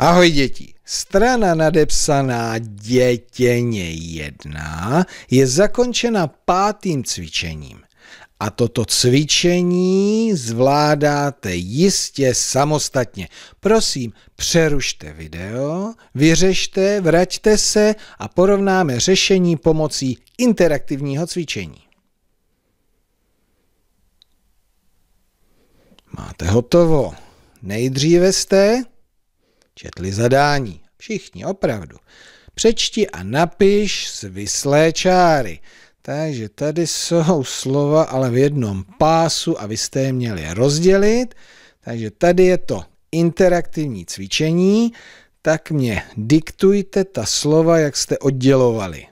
Ahoj děti. Strana nadepsaná dětěně 1 je zakončena pátým cvičením. A toto cvičení zvládáte jistě samostatně. Prosím, přerušte video, vyřešte, vraťte se a porovnáme řešení pomocí interaktivního cvičení. Máte hotovo. Nejdříve jste Četli zadání. Všichni, opravdu. Přečti a napiš svislé čáry. Takže tady jsou slova, ale v jednom pásu a vy jste je měli rozdělit. Takže tady je to interaktivní cvičení. Tak mě diktujte ta slova, jak jste oddělovali.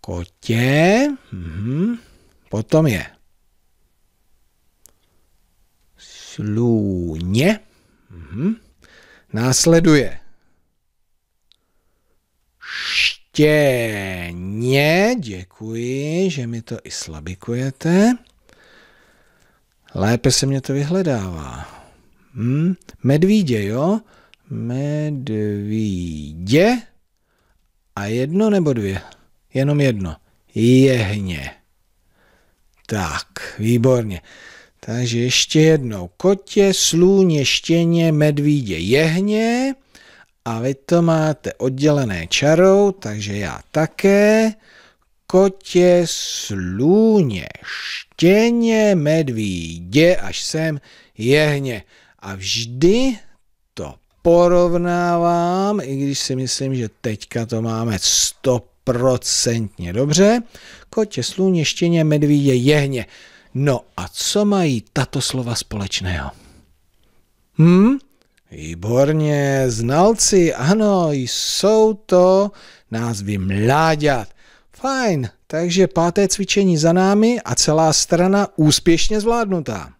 Kotě. Mhm. Potom je Sluně. Následuje štěně, děkuji, že mi to i slabikujete. Lépe se mě to vyhledává. Hm? Medvídě, jo? Medvídě a jedno nebo dvě? Jenom jedno. Jehně. Tak, výborně. Takže ještě jednou. Kotě, sluně, štěně, medvídě, jehně. A vy to máte oddělené čarou, takže já také. Kotě, sluně, štěně, medvídě, až sem, jehně. A vždy to porovnávám, i když si myslím, že teďka to máme 100% dobře. Kotě, sluně, štěně, medvídě, jehně. No a co mají tato slova společného? Hm? Výborně, znalci, ano, jsou to názvy mláďat. Fajn, takže páté cvičení za námi a celá strana úspěšně zvládnutá.